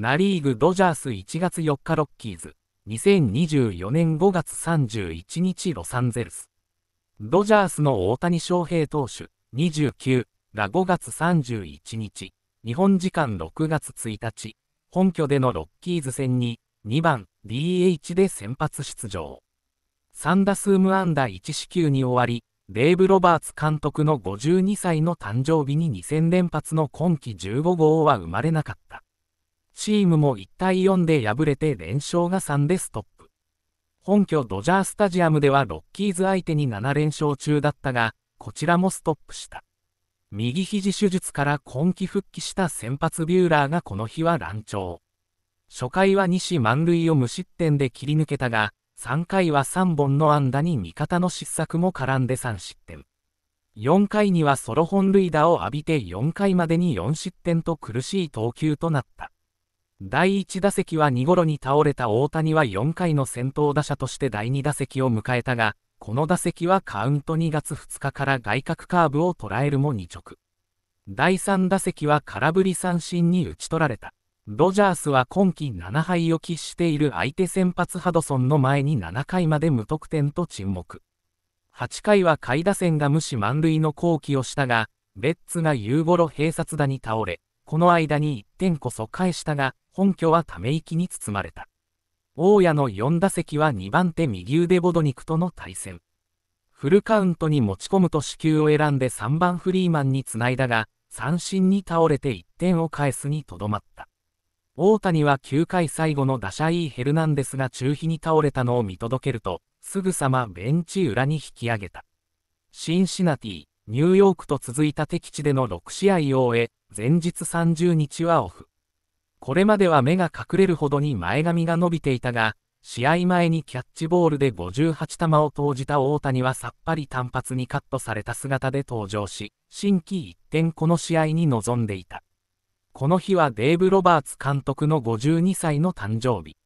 ナ・リーグドジャース1月4日ロッキーズ2024年5月31日ロサンゼルスドジャースの大谷翔平投手29ら5月31日日本時間6月1日本拠でのロッキーズ戦に2番 DH で先発出場3打数無安打1四球に終わりデーブ・ロバーツ監督の52歳の誕生日に2戦連発の今季15号は生まれなかったチームも1対4で敗れて連勝が3でストップ。本拠ドジャースタジアムではロッキーズ相手に7連勝中だったが、こちらもストップした。右肘手術から今季復帰した先発ビューラーがこの日は乱調。初回は西満塁を無失点で切り抜けたが、3回は3本の安打に味方の失策も絡んで3失点。4回にはソロ本塁打を浴びて4回までに4失点と苦しい投球となった。第1打席は2ゴロに倒れた大谷は4回の先頭打者として第2打席を迎えたが、この打席はカウント2月2日から外角カーブを捉えるも2直。第3打席は空振り三振に打ち取られた。ドジャースは今季7敗を喫している相手先発ハドソンの前に7回まで無得点と沈黙。8回は下位打線が無視満塁の好機をしたが、ベッツが夕頃閉殺打に倒れ、この間に1点こそ返したが、本拠はため息に包まれた。大家の4打席は2番手右腕ボドニクとの対戦。フルカウントに持ち込むと死球を選んで3番フリーマンにつないだが、三振に倒れて1点を返すにとどまった。大谷は9回最後の打者いヘルナンデスが中飛に倒れたのを見届けると、すぐさまベンチ裏に引き上げた。シンシナティ、ニューヨークと続いた敵地での6試合を終え、前日30日はオフ。これまでは目が隠れるほどに前髪が伸びていたが、試合前にキャッチボールで58球を投じた大谷はさっぱり単発にカットされた姿で登場し、心機一転この試合に臨んでいた。この日はデーブ・ロバーツ監督の52歳の誕生日。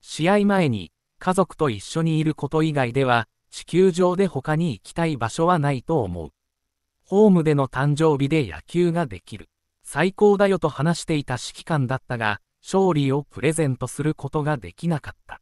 試合前に、家族と一緒にいること以外では、地球上で他に行きたい場所はないと思う。ホームでの誕生日で野球ができる。最高だよと話していた指揮官だったが、勝利をプレゼントすることができなかった。